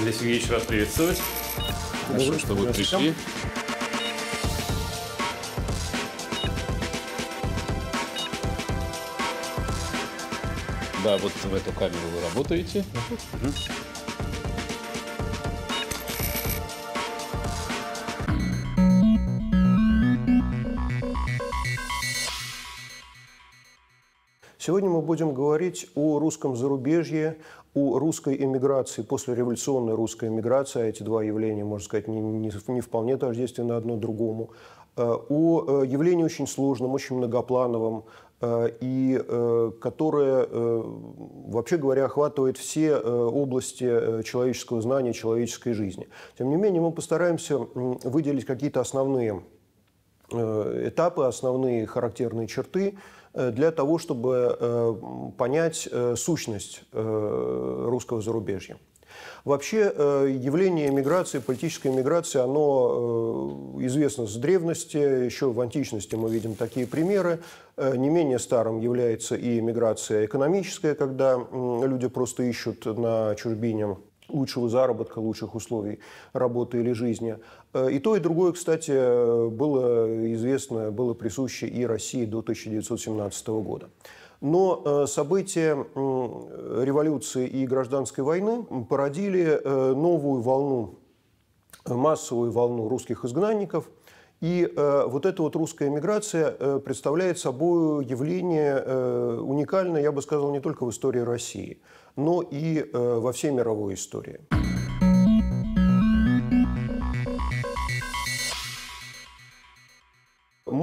Алексей Евгеньевич, вас приветствовать мужу, что вы пришли. Да, вот в эту камеру вы работаете. Сегодня мы будем говорить о русском зарубежье, у русской эмиграции, послереволюционной русской эмиграции, а эти два явления, можно сказать, не, не, не вполне тождественны одно другому, о э, э, явлении очень сложном, очень многоплановом, э, и которое, вообще говоря, охватывает все области человеческого знания, человеческой жизни. Тем не менее, мы постараемся выделить какие-то основные этапы, основные характерные черты, Э, для того, чтобы э, понять э, сущность русского зарубежья. Вообще явление миграции, политической миграции, оно известно с древности, еще в античности мы видим такие примеры. Не менее старым является и миграция экономическая, когда люди просто ищут на чужбине лучшего заработка, лучших условий работы или жизни. Э, и то, и другое, кстати, было известно, было присуще и России до 1917 года. Но э, события революции и гражданской войны породили э, новую волну, массовую волну русских изгнанников. И вот эта вот русская миграция представляет собой явление уникальное, я бы сказал, не только в истории России, но и во всей мировой истории.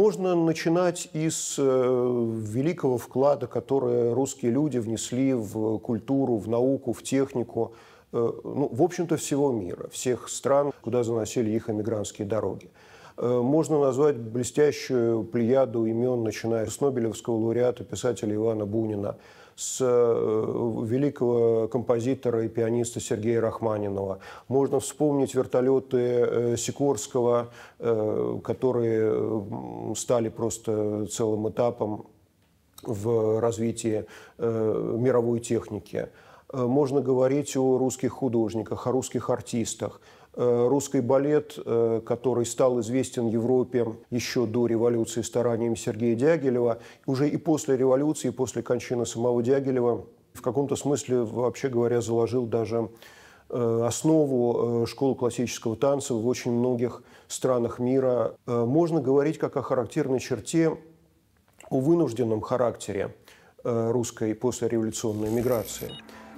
Можно начинать из э, великого вклада, который русские люди внесли в культуру, в науку, в технику, э, ну, в общем-то, всего мира, всех стран, куда заносили их эмигрантские дороги э, можно назвать блестящую плеяду имен, начиная с Нобелевского лауреата писателя Ивана Бунина, с э, великого композитора и пианиста Сергея Рахманинова. Можно вспомнить вертолеты э, Сикорского, э, которые стали просто целым этапом в развитии мировой техники. Можно говорить о русских художниках, о русских артистах – Э, русский балет, э, который стал известен Европе еще до революции стараниями Сергея Дягилева, уже и после революции, и после кончины самого Дягилева, в каком-то смысле, вообще говоря, заложил даже э, основу школы классического танца в очень многих странах мира. Можно говорить как о характерной черте, о вынужденном характере русской послереволюционной миграции.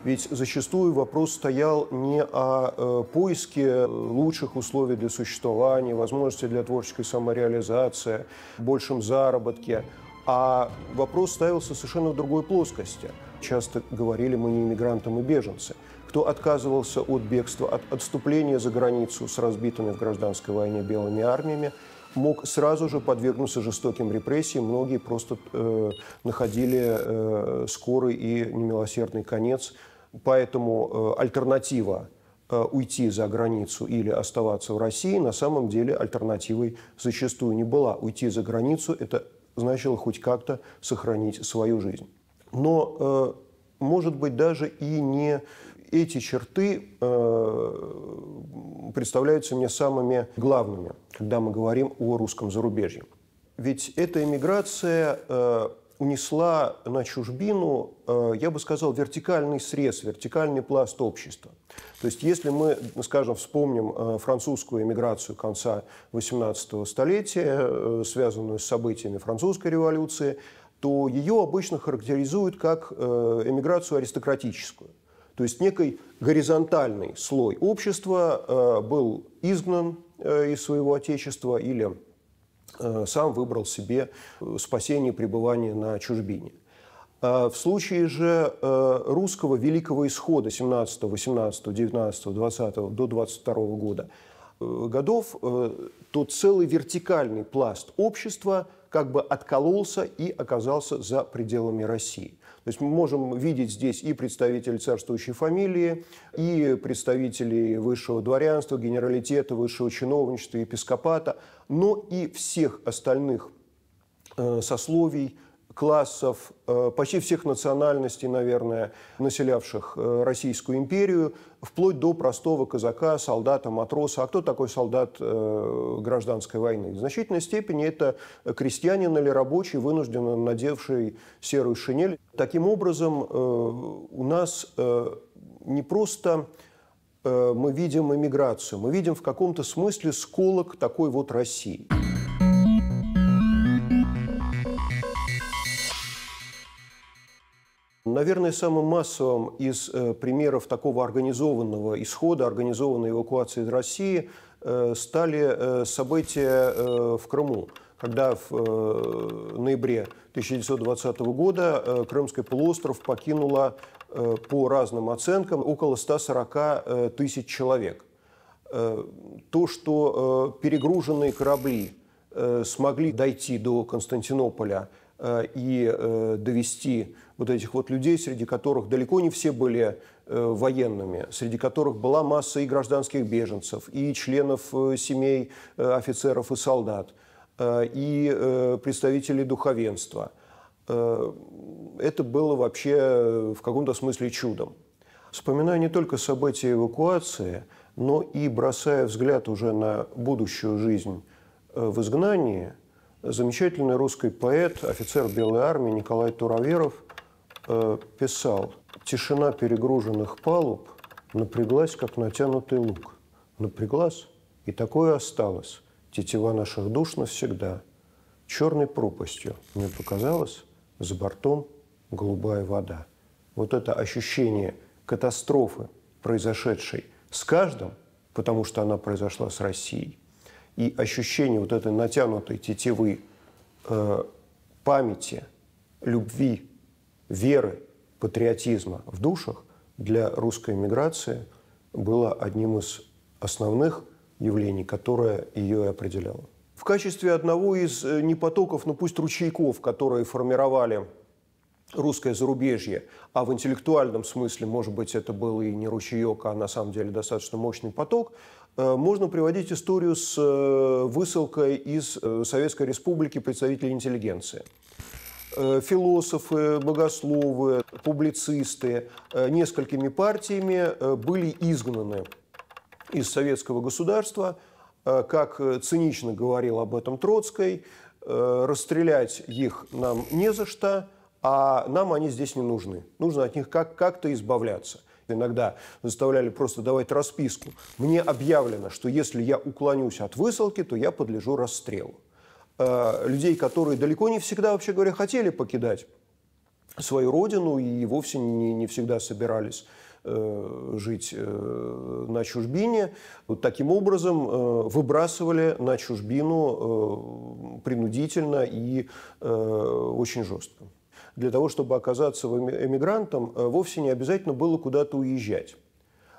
Ведь зачастую вопрос стоял не о э, поиске э, лучших условий для существования, возможности для творческой самореализации, большем заработке, а вопрос ставился совершенно в другой плоскости. Часто говорили мы не иммигранты, мы беженцы. Кто отказывался от бегства, от отступления за границу с разбитыми в гражданской войне белыми армиями, мог сразу же подвергнуться жестоким репрессиям. Многие просто э, находили э, скорый и немилосердный конец. Поэтому э, альтернатива э, уйти за границу или оставаться в России, на самом деле альтернативой зачастую не была. Уйти за границу – это значило хоть как-то сохранить свою жизнь. Но, э, может быть, даже и не эти черты э, представляются мне самыми главными, когда мы говорим о русском зарубежье. Ведь эта эмиграция э, унесла на чужбину, э, я бы сказал, вертикальный срез, вертикальный пласт общества. То есть если мы, скажем, вспомним э, французскую эмиграцию конца XVIII столетия, э, связанную с событиями французской революции, то ее обычно характеризуют как э, эмиграцию аристократическую. То есть некой горизонтальный слой общества э, был изгнан э, из своего отечества или э, сам выбрал себе спасение пребывания на чужбине. А в случае же русского великого исхода 17, 18, 19, 20 до 22 года годов, то целый вертикальный пласт общества – как бы откололся и оказался за пределами России. То есть мы можем видеть здесь и представителей царствующей фамилии, и представителей высшего дворянства, генералитета, высшего чиновничества, епископата, но и всех остальных э, сословий, классов, э, почти всех национальностей, наверное, населявших э, Российскую империю, вплоть до простого казака, солдата, матроса. А кто такой солдат э, гражданской войны? В значительной степени это крестьянин или рабочий, вынужденно надевший серую шинель. Таким образом, у нас не просто мы видим эмиграцию, мы видим в каком-то смысле сколок такой вот России. Наверное, самым массовым из э, примеров такого организованного исхода, организованной эвакуации из России э, стали э, события в Крыму когда в ноябре 1920 года Крымский полуостров покинуло по разным оценкам около 140 тысяч человек. То, что перегруженные корабли смогли дойти до Константинополя – Э, и э, довести вот этих вот людей, среди которых далеко не все были э, военными, среди которых была масса и гражданских беженцев, и членов семей офицеров и солдат, и представителей духовенства. Это было вообще в каком-то смысле чудом. Вспоминая не только события эвакуации, но и бросая взгляд уже на будущую жизнь в изгнании, замечательный русский поэт, офицер Белой армии Николай Тураверов э, писал «Тишина перегруженных палуб напряглась, как натянутый лук. Напряглась, и такое осталось. Тетива наших душ навсегда. Черной пропастью, мне показалось, за бортом голубая вода». Вот это ощущение катастрофы, произошедшей с каждым, потому что она произошла с Россией – и ощущение вот этой натянутой тетивы э, памяти, любви, веры, патриотизма в душах для русской миграции было одним из основных явлений, которое ее и определяло. В качестве одного из э, не потоков, но пусть ручейков, которые формировали русское зарубежье, а в интеллектуальном смысле, может быть, это был и не ручеек, а на самом деле достаточно мощный поток, э, можно приводить историю с э, высылкой из э, Советской Республики представителей интеллигенции. Философы, богословы, публицисты несколькими партиями были изгнаны из советского государства, как цинично говорил об этом Троцкой, расстрелять их нам не за что – а нам они здесь не нужны. Нужно от них как- как-то избавляться. Иногда заставляли просто давать расписку. Мне объявлено, что если я уклонюсь от высылки, то я подлежу расстрелу. Э, людей, которые далеко не всегда, вообще говоря, хотели покидать свою родину и вовсе не, не всегда собирались э, жить э, на чужбине, вот таким образом э, выбрасывали на чужбину принудительно и очень жестко для того, чтобы оказаться эмигрантом, э, вовсе не обязательно было куда-то уезжать.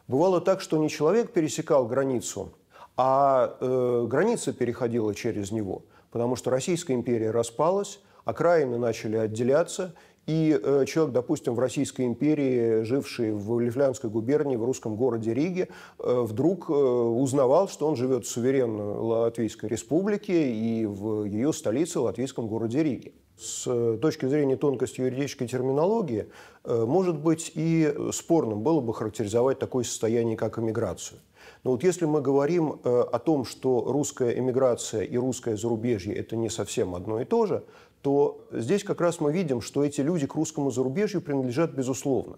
Бывало так, что не человек пересекал границу, а э, граница переходила через него, потому что Российская империя распалась, окраины начали отделяться, и э, человек, допустим, в Российской империи, живший в Лифлянской губернии, в русском городе Риге, э, вдруг э, узнавал, что он живет в суверенной Латвийской республике и в ее столице, в латвийском городе Риге. С точки зрения тонкости юридической терминологии, может быть, и спорным было бы характеризовать такое состояние, как эмиграцию. Но вот если мы говорим о том, что русская эмиграция и русское зарубежье – это не совсем одно и то же, то здесь как раз мы видим, что эти люди к русскому зарубежью принадлежат безусловно.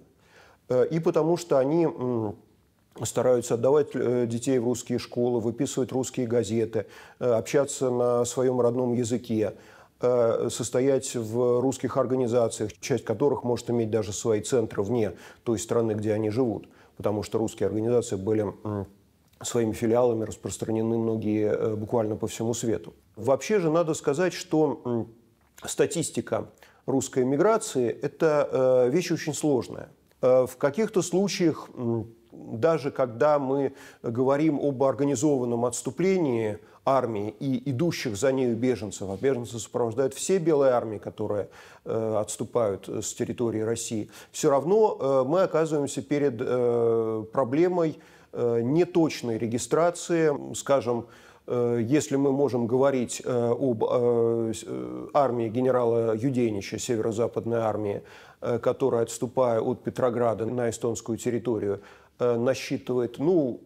Э, и потому что они стараются отдавать э, детей в русские школы, выписывать русские газеты, э, общаться на своем родном языке, состоять в русских организациях, часть которых может иметь даже свои центры вне той страны, где они живут, потому что русские организации были своими филиалами распространены многие буквально по всему свету. Вообще же надо сказать, что статистика русской миграции – это э, вещь очень сложная. Э, в каких-то случаях, даже когда мы говорим об организованном отступлении армии и идущих за нею беженцев, а беженцы сопровождают все белые армии, которые э, отступают с территории России, все равно мы оказываемся перед проблемой неточной регистрации, скажем, Э, если мы можем говорить э, об э, армии генерала Юденича, северо-западной армии, которая, отступая от Петрограда на эстонскую территорию, насчитывает, ну,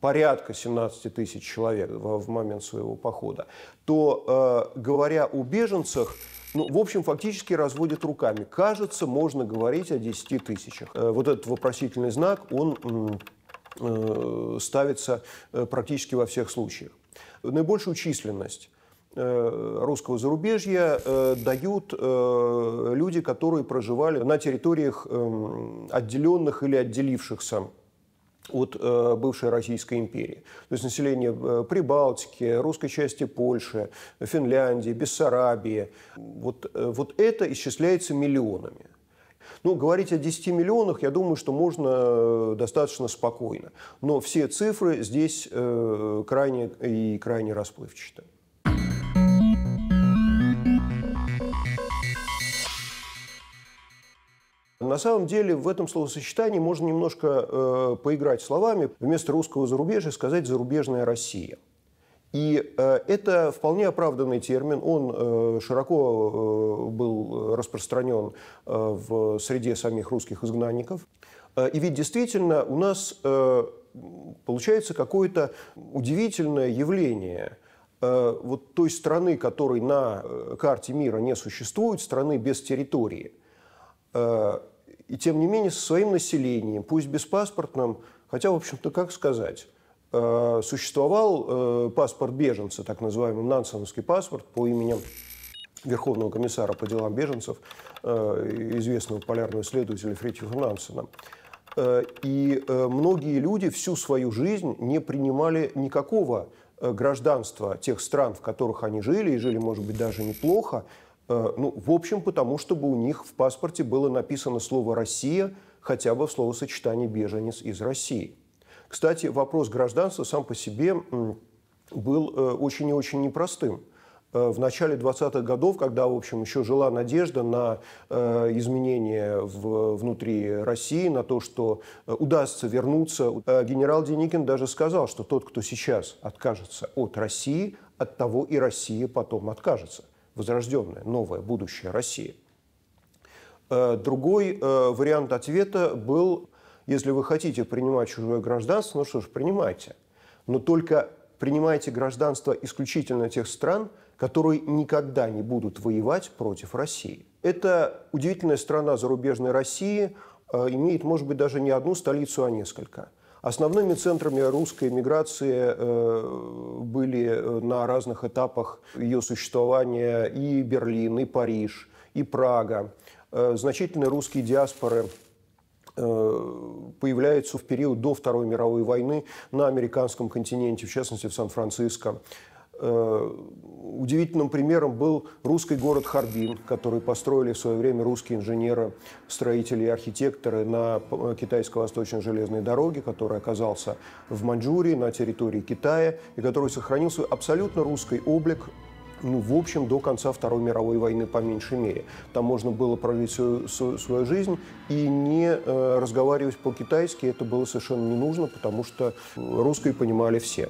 порядка 17 тысяч человек в момент своего похода, то, говоря о беженцах, ну, в общем, фактически разводят руками. Кажется, можно говорить о 10 тысячах. Вот этот вопросительный знак, он Э, ставится э, практически во всех случаях. Наибольшую численность э, русского зарубежья дают люди, которые проживали на территориях эм, отделенных или отделившихся от бывшей Российской империи. То есть население Прибалтики, русской части Польши, Финляндии, Бессарабии. Вот, вот это исчисляется миллионами. Ну, говорить о 10 миллионах, я думаю, что можно э, достаточно спокойно. Но все цифры здесь э, крайне и крайне расплывчаты. На самом деле в этом словосочетании можно немножко э, поиграть словами. Вместо русского зарубежья сказать «зарубежная Россия». И э, это вполне оправданный термин, он э, широко э, был распространен э, в среде самих русских изгнанников. Э, и ведь действительно у нас э, получается какое-то удивительное явление э, вот той страны, которой на э, карте мира не существует, страны без территории. Э, и тем не менее со своим населением, пусть беспаспортным, хотя, в общем-то, как сказать, Э, существовал э, паспорт беженца, так называемый нансеновский паспорт по имени Верховного комиссара по делам беженцев, э, известного полярного исследователя Фритьефа Нансена. И многие люди всю свою жизнь не принимали никакого гражданства тех стран, в которых они жили, и жили, может быть, даже неплохо, ну, в общем, потому чтобы у них в паспорте было написано слово «Россия», хотя бы в словосочетании «беженец из России». Кстати, вопрос гражданства сам по себе был э, очень и очень непростым э, в начале 20-х годов, когда, в общем, еще жила надежда на э, изменения в, внутри России, на то, что э, удастся вернуться, генерал Деникин даже сказал, что тот, кто сейчас откажется от России, от того и Россия потом откажется. Возрожденная, новая, будущая Россия. Другой вариант ответа был если вы хотите принимать чужое гражданство, ну что ж, принимайте. Но только принимайте гражданство исключительно тех стран, которые никогда не будут воевать против России. Это удивительная страна зарубежной России, э, имеет, может быть, даже не одну столицу, а несколько. Основными центрами русской миграции э, были э, на разных этапах ее существования и Берлин, и Париж, и Прага. Значительные русские диаспоры Э, появляются в период до Второй мировой войны на американском континенте, в частности в Сан-Франциско. Э, удивительным примером был русский город Харбин, который построили в свое время русские инженеры, строители и архитекторы на э, китайско-восточной железной дороге, который оказался в Маньчжурии, на территории Китая, и который сохранил свой абсолютно русский облик ну, в общем, до конца Второй мировой войны по меньшей мере. Там можно было прожить свою, свою жизнь и не э, разговаривать по-китайски. Это было совершенно не нужно, потому что русское понимали все.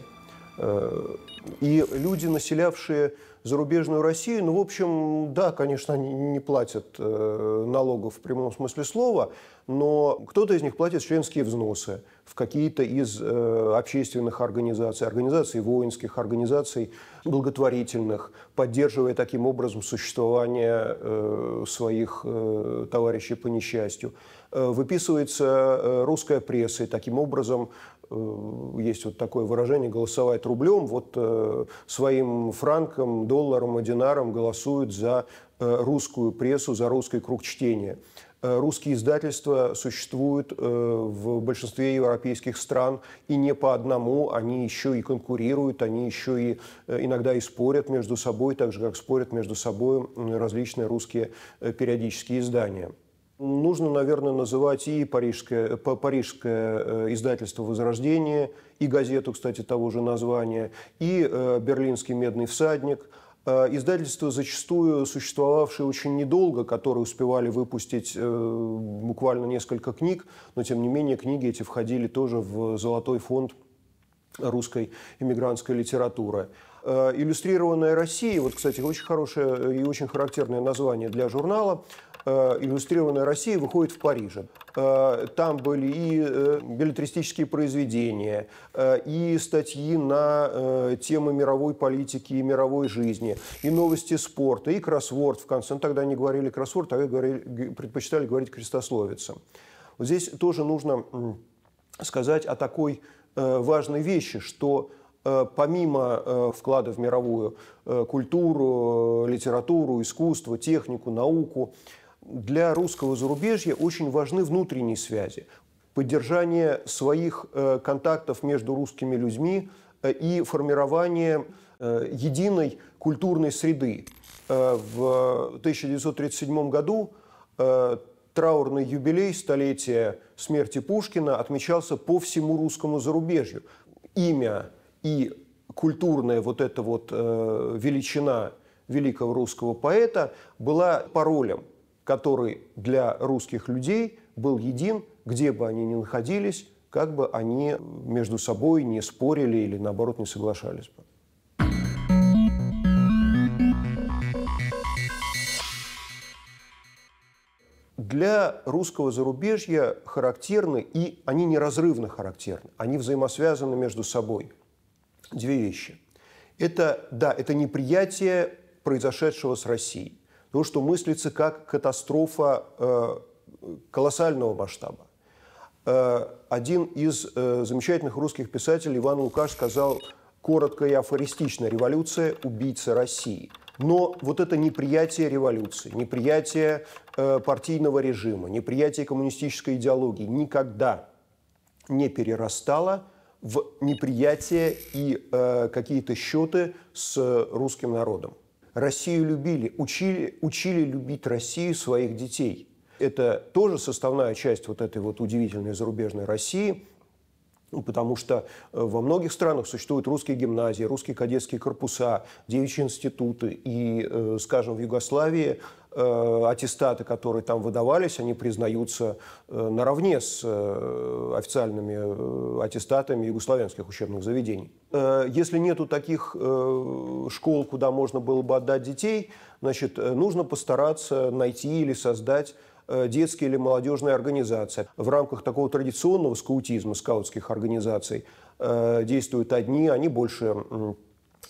Э, и люди, населявшие зарубежную Россию. Ну, в общем, да, конечно, они не платят э, налогов в прямом смысле слова, но кто-то из них платит членские взносы в какие-то из э, общественных организаций, организаций воинских, организаций благотворительных, поддерживая таким образом существование э, своих э, товарищей по несчастью. Э, выписывается э, русская пресса, и таким образом Э, есть вот такое выражение, голосовать рублем, вот э, своим франком, долларом и динаром голосуют за э, русскую прессу, за русский круг чтения. Русские издательства существуют в большинстве европейских стран и не по одному, они еще и конкурируют, они еще и иногда и спорят между собой, так же как спорят между собой различные русские периодические издания. Нужно, наверное, называть и парижское, э, парижское э, издательство «Возрождение», и газету, кстати, того же названия, и э, берлинский «Медный всадник», издательства, зачастую существовавшие очень недолго, которые успевали выпустить буквально несколько книг, но тем не менее книги эти входили тоже в золотой фонд русской эмигрантской литературы. «Иллюстрированная Россия», вот, кстати, очень хорошее и очень характерное название для журнала – Э, «Иллюстрированная Россия» выходит в Париже. Э, там были и э, билетристические произведения, и статьи на темы мировой политики и мировой жизни, и новости спорта, и кроссворд в конце. Ну, тогда не говорили кроссворд, тогда говорили, предпочитали говорить крестословица. Вот здесь тоже нужно сказать о такой важной вещи, что помимо вклада в мировую культуру, литературу, искусство, технику, науку, для русского зарубежья очень важны внутренние связи, поддержание своих э, контактов между русскими людьми э, и формирование э, единой культурной среды. В 1937 году траурный юбилей столетия смерти Пушкина отмечался по всему русскому зарубежью. Имя и культурная вот эта вот величина великого русского поэта была паролем – который для русских людей был един, где бы они ни находились, как бы они между собой не спорили или, наоборот, не соглашались бы. для русского зарубежья характерны, и они неразрывно характерны, они взаимосвязаны между собой. Две вещи. Это, да, это неприятие произошедшего с Россией то, что мыслится как катастрофа э, колоссального масштаба. Э, один из э, замечательных русских писателей, Иван Лукаш, сказал коротко и афористично «революция – убийца России». Но вот это неприятие революции, неприятие партийного режима, неприятие коммунистической идеологии никогда не перерастало в неприятие и э, какие-то счеты с русским народом. Россию любили, учили, учили любить Россию своих детей. Это тоже составная часть вот этой вот удивительной зарубежной России, ну, Потому что э, во многих странах существуют русские гимназии, русские кадетские корпуса, девичьи институты. И, э, скажем, в Югославии э, аттестаты, которые там выдавались, они признаются э, наравне с э, официальными э, аттестатами югославянских учебных заведений. если нету таких школ, куда можно было бы отдать детей, значит, нужно постараться найти или создать детские или молодежные организации. В рамках такого традиционного скаутизма, скаутских организаций, действуют одни, они больше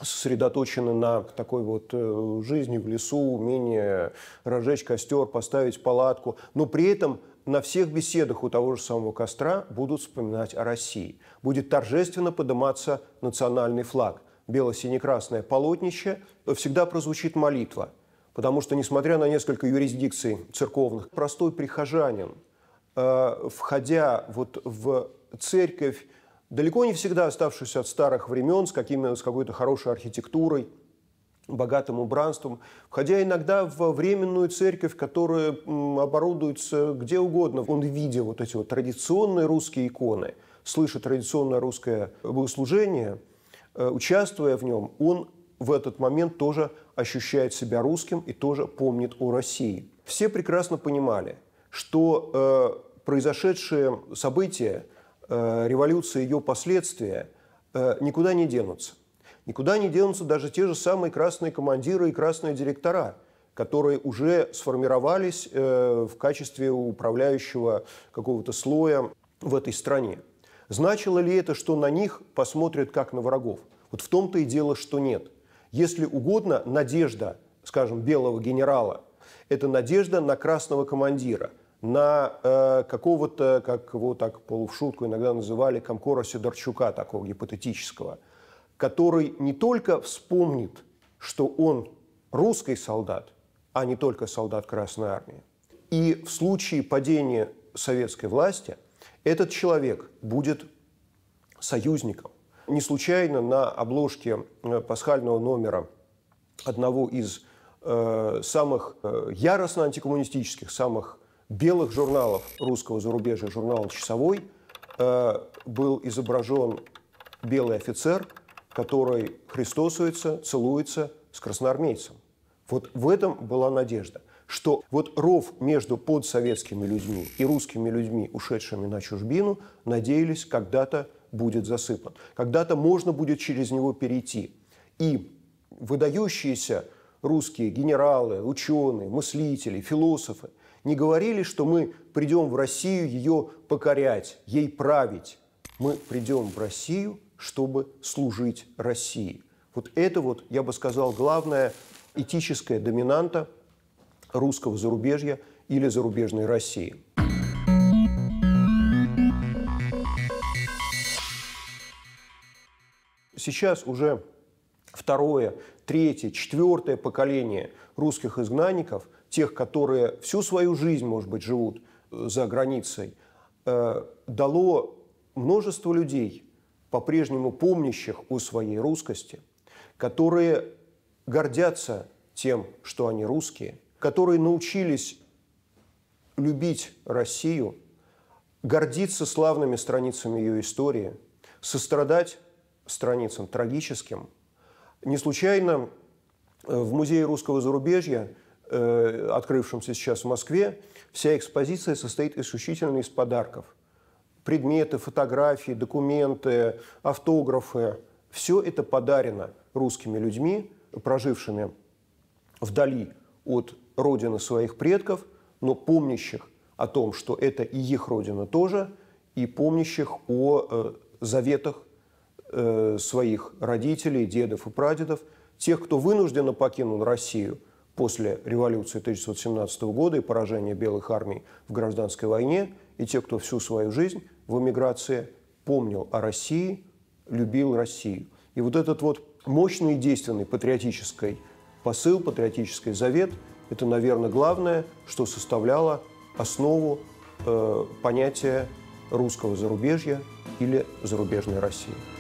сосредоточены на такой вот э, жизни в лесу, умение разжечь костер, поставить палатку, но при этом на всех беседах у того же самого костра будут вспоминать о России. Будет торжественно подниматься национальный флаг. Бело-сине-красное полотнище, всегда прозвучит молитва. Потому что, несмотря на несколько юрисдикций церковных, простой прихожанин, э, входя вот в церковь, далеко не всегда оставшуюся от старых времен, с, какими, с какой-то хорошей архитектурой, богатым убранством, входя иногда в временную церковь, которая оборудуется где угодно. Он видя вот эти вот традиционные русские иконы, слыша традиционное русское богослужение, э, участвуя в нем, он в этот момент тоже ощущает себя русским и тоже помнит о России. Все прекрасно понимали, что э, произошедшие события – Э, революция и ее последствия э, никуда не денутся. Никуда не денутся даже те же самые красные командиры и красные директора, которые уже сформировались э, в качестве управляющего какого-то слоя в этой стране. Значило ли это, что на них посмотрят как на врагов? Вот в том-то и дело, что нет. Если угодно, надежда, скажем, белого генерала – это надежда на красного командира на э, какого-то, как его так полушутку иногда называли, комкора Сидорчука, такого гипотетического, который не только вспомнит, что он русский солдат, а не только солдат Красной Армии. И в случае падения советской власти этот человек будет союзником. Не случайно на обложке э, пасхального номера одного из э, самых э, яростно антикоммунистических, самых белых журналов русского зарубежья, журнал «Часовой», э, был изображен белый офицер, который христосуется, целуется с красноармейцем. Вот в этом была надежда, что вот ров между подсоветскими людьми и русскими людьми, ушедшими на чужбину, надеялись, когда-то будет засыпан. Когда-то можно будет через него перейти. И выдающиеся русские генералы, ученые, мыслители, философы не говорили, что мы придем в Россию ее покорять, ей править. Мы придем в Россию, чтобы служить России. Вот это вот, я бы сказал, главная этическая доминанта русского зарубежья или зарубежной России. Сейчас уже второе, третье, четвертое поколение русских изгнанников – тех, которые всю свою жизнь, может быть, живут э, за границей, э, дало множество людей, по-прежнему помнящих о своей русскости, которые гордятся тем, что они русские, которые научились любить Россию, гордиться славными страницами ее истории, сострадать страницам трагическим. Не случайно э, в Музее русского зарубежья Э, открывшемся сейчас в Москве, вся экспозиция состоит исключительно из подарков. Предметы, фотографии, документы, автографы. Все это подарено русскими людьми, прожившими вдали от родины своих предков, но помнящих о том, что это и их родина тоже, и помнящих о э, заветах э, своих родителей, дедов и прадедов, тех, кто вынужденно покинул Россию – после революции 1917 года и поражения белых армий в гражданской войне, и те, кто всю свою жизнь в эмиграции помнил о России, любил Россию. И вот этот вот мощный и действенный патриотический посыл, патриотический завет – это, наверное, главное, что составляло основу э, понятия русского зарубежья или зарубежной России.